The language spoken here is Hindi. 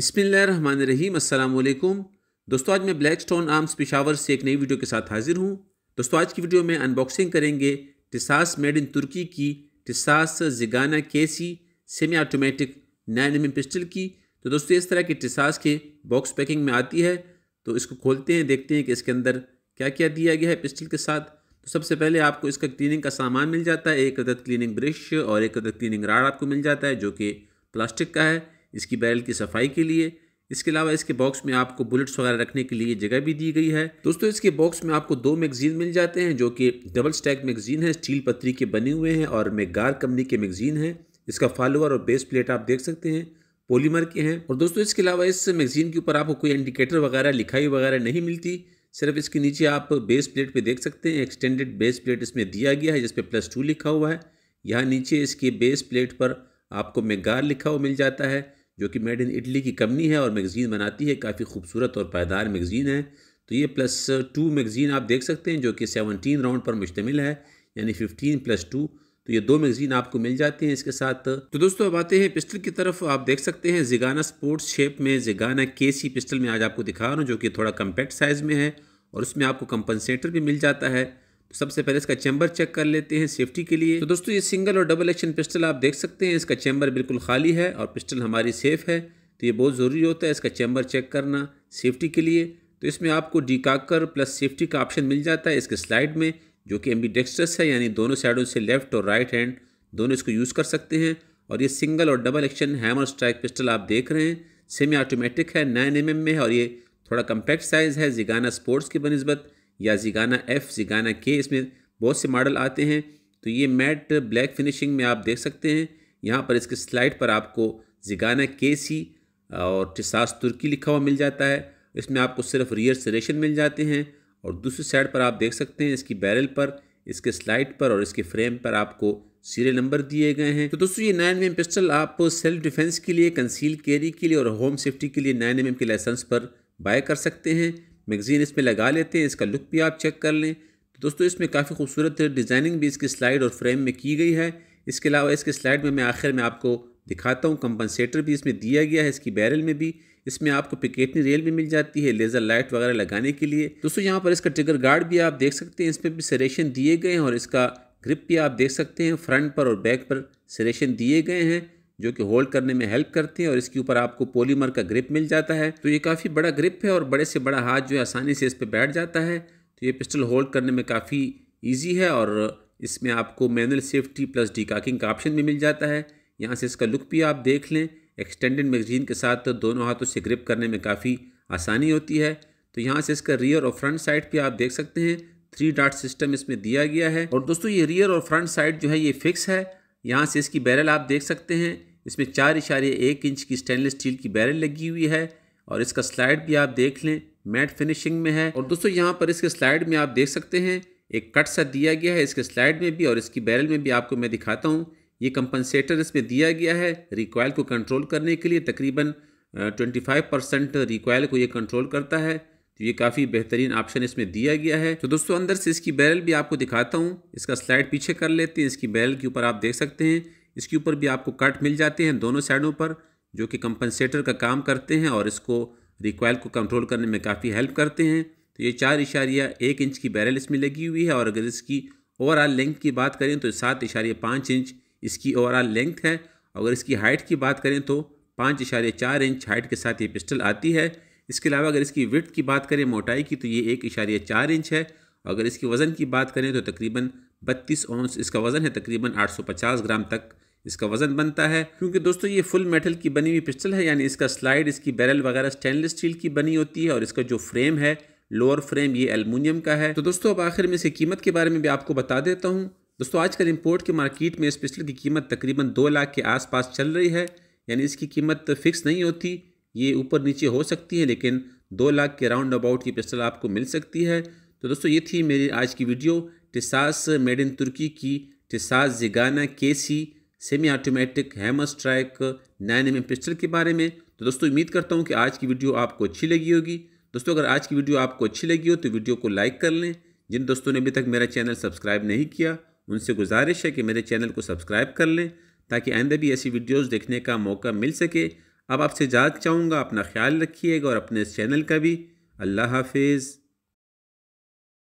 बिसमीम अल्लाम दोस्तों आज मैं ब्लैक स्टोन आर्म्स पिशावर से एक नई वीडियो के साथ हाजिर हूँ दोस्तों आज की वीडियो में अनबॉक्सिंग करेंगे टिसास मेड इन तुर्की की Tisas Zigana KC semi automatic nine M pistol की तो दोस्तों इस तरह की टिसास के बॉक्स पैकिंग में आती है तो इसको खोलते हैं देखते हैं कि इसके अंदर क्या क्या दिया गया है पिस्टल के साथ तो सबसे पहले आपको इसका क्लीनिंग का सामान मिल जाता है एक अदद क्लीनिंग ब्रश और एक अदद क्लीनिंग राड आपको मिल जाता है जो कि प्लास्टिक का है इसकी बैरल की सफाई के लिए इसके अलावा इसके बॉक्स में आपको बुलेट्स वगैरह रखने के लिए जगह भी दी गई है दोस्तों इसके बॉक्स में आपको दो मैगजीन मिल जाते हैं जो कि डबल स्टैक मैगजीन है स्टील पत्री के बने हुए हैं और मेगार कंपनी के मैगजीन हैं इसका फॉलोअर और बेस प्लेट आप देख सकते हैं पोलीमर के हैं और दोस्तों इसके अलावा इस मैगजीन के ऊपर आपको कोई इंडिकेटर वगैरह लिखाई वगैरह नहीं मिलती सिर्फ इसके नीचे आप बेस प्लेट पर देख सकते हैं एक्सटेंडेड बेस प्लेट इसमें दिया गया है जिसपे प्लस टू लिखा हुआ है यहाँ नीचे इसके बेस प्लेट पर आपको मेगार लिखा हुआ मिल जाता है जो कि मेड इन इटली की कंपनी है और मैगज़ीन बनाती है काफ़ी खूबसूरत और पायदार मैगज़ीन है तो ये प्लस टू मैगज़ीन आप देख सकते हैं जो कि सेवनटीन राउंड पर मुश्तमिल है यानी फिफ्टीन प्लस टू तो ये दो मैगज़ीन आपको मिल जाती हैं इसके साथ तो दोस्तों अब आते हैं पिस्टल की तरफ आप देख सकते हैं जिगाना स्पोर्ट्स शेप में जिगाना केसी पिस्टल में आज आपको दिखा रहा हूँ जो कि थोड़ा कम्पैक्ट साइज़ में है और उसमें आपको कंपनसेटर भी मिल जाता है सबसे पहले इसका चैम्बर चेक कर लेते हैं सेफ्टी के लिए तो दोस्तों ये सिंगल और डबल एक्शन पिस्टल आप देख सकते हैं इसका चैम्बर बिल्कुल खाली है और पिस्टल हमारी सेफ़ है तो ये बहुत ज़रूरी होता है इसका चैम्बर चेक करना सेफ्टी के लिए तो इसमें आपको काकर प्लस सेफ्टी का ऑप्शन मिल जाता है इसके स्लाइड में जो कि एम्बीडेक्स्ट्रस है यानी दोनों साइडों से लेफ्ट और राइट हैंड दोनों इसको यूज़ कर सकते हैं और ये सिंगल और double action hammer strike pistol आप देख रहे हैं सेमी ऑटोमेटिक है नाइन एम में है और ये थोड़ा कम्पैक्ट साइज़ है जिगाना स्पोर्ट्स की बनस्बत या जिगाना एफ़ जिगाना के इसमें बहुत से मॉडल आते हैं तो ये मैट ब्लैक फिनिशिंग में आप देख सकते हैं यहाँ पर इसके स्लाइड पर आपको जिगाना के सी और टिसास तुर्की लिखा हुआ मिल जाता है इसमें आपको सिर्फ रियर सरेशन मिल जाते हैं और दूसरी साइड पर आप देख सकते हैं इसकी बैरल पर इसके स्लाइड पर और इसके फ्रेम पर आपको सीरियल नंबर दिए गए हैं तो दोस्तों ये नाइन एम पिस्टल आप सेल्फ डिफेंस के लिए कंसील कैरी के लिए और होम सेफ्टी के लिए नाइन एम mm के लाइसेंस पर बाय कर सकते हैं मैगज़ीन इसमें लगा लेते हैं इसका लुक भी आप चेक कर लें तो दोस्तों इसमें काफ़ी खूबसूरत डिज़ाइनिंग भी इसकी स्लाइड और फ्रेम में की गई है इसके अलावा इसके स्लाइड में मैं आखिर में आपको दिखाता हूँ कंपनसेटर भी इसमें दिया गया है इसकी बैरल में भी इसमें आपको पिकेटनी रेल भी मिल जाती है लेज़र लाइट वगैरह लगाने के लिए दोस्तों यहाँ पर इसका ट्रिगर गार्ड भी आप देख सकते हैं इसमें भी सरेशन दिए गए हैं और इसका ग्रिप भी आप देख सकते हैं फ्रंट पर और बैक पर सरेशन दिए गए हैं जो कि होल्ड करने में हेल्प करते हैं और इसके ऊपर आपको पोलीमर का ग्रिप मिल जाता है तो ये काफ़ी बड़ा ग्रिप है और बड़े से बड़ा हाथ जो है आसानी से इस पर बैठ जाता है तो ये पिस्टल होल्ड करने में काफ़ी ईजी है और इसमें आपको मैनुअल सेफ्टी प्लस डीकाकिंग का ऑप्शन भी मिल जाता है यहाँ से इसका लुक भी आप देख लें एक्सटेंडेड मैगजीन के साथ तो दोनों हाथों से ग्रिप करने में काफ़ी आसानी होती है तो यहाँ से इसका रियर और फ्रंट साइड भी आप देख सकते हैं थ्री डाट सिस्टम इसमें दिया गया है और दोस्तों ये रियर और फ्रंट साइड जो है ये फिक्स है यहाँ से इसकी बैरल आप देख सकते हैं इसमें चार इशारे एक इंच की स्टेनलेस स्टील की बैरल लगी हुई है और इसका स्लाइड भी आप देख लें मैट फिनिशिंग में है और दोस्तों यहाँ पर इसके स्लाइड में आप देख सकते हैं एक कट सा दिया गया है इसके स्लाइड में भी और इसकी बैरल में भी आपको मैं दिखाता हूँ ये कंपनसेटर इसमें दिया गया है रिकॉयल को कंट्रोल करने के लिए तकरीबन ट्वेंटी फाइव परसेंट रिकॉयल को ये कंट्रोल करता है तो ये काफ़ी बेहतरीन ऑप्शन इसमें दिया गया है तो दोस्तों अंदर से इसकी बैरल भी आपको दिखाता हूँ इसका स्लाइड पीछे कर लेते हैं इसकी बैरल के ऊपर आप देख सकते हैं इसके ऊपर भी आपको कट मिल जाते हैं दोनों साइडों पर जो कि कंपनसेटर का काम करते हैं और इसको रिक्वाइल को कंट्रोल करने में काफ़ी हेल्प करते हैं तो ये चार इशारिया एक इंच की बैरल इसमें लगी हुई है और अगर इसकी ओवरऑल लेंथ की बात करें तो सात इशारिया पाँच इंच इसकी ओवरऑल लेंथ है अगर इसकी हाइट की बात करें तो पाँच इशारे चार इंच हाइट के साथ ये पिस्टल आती है इसके अलावा अगर इसकी विथ की बात करें मोटाई की तो ये एक इशारे चार इंच है अगर इसके वज़न की बात करें तो तकरीबन बत्तीस औंस इसका वज़न है तकरीबन पचास ग्राम तक इसका वजन बनता है क्योंकि दोस्तों ये फुल मेटल की बनी हुई पिस्टल है यानी इसका स्लाइड इसकी बैरल वगैरह स्टेनलेस स्टील की बनी होती है और इसका जो फ्रेम है लोअर फ्रेम ये एलमिनियम का है तो दोस्तों अब आखिर में इसकी कीमत के बारे में भी आपको बता देता हूँ दोस्तों आजकल इम्पोर्ट के मार्केट में इस पिस्टल की कीमत तकरीबन दो लाख के आसपास चल रही है यानी इसकी कीमत फिक्स नहीं होती ये ऊपर नीचे हो सकती है लेकिन दो लाख के राउंड अबाउट की पिस्टल आपको मिल सकती है तो दोस्तों ये थी मेरी आज की वीडियो टिसास मेड इन तुर्की की Tisas Zigana KC semi automatic hammer strike nine M pistol के बारे में तो दोस्तों उम्मीद करता हूँ कि आज की वीडियो आपको अच्छी लगी होगी दोस्तों अगर आज की वीडियो आपको अच्छी लगी हो तो वीडियो को लाइक कर लें जिन दोस्तों ने अभी तक मेरा चैनल सब्सक्राइब नहीं किया उनसे गुजारिश है कि मेरे चैनल को सब्सक्राइब कर लें ताकि आइंदे भी ऐसी वीडियोस देखने का मौका मिल सके अब आपसे जाग चाहूँगा अपना ख्याल रखिएगा और अपने इस चैनल का भी अल्लाह हाफिज़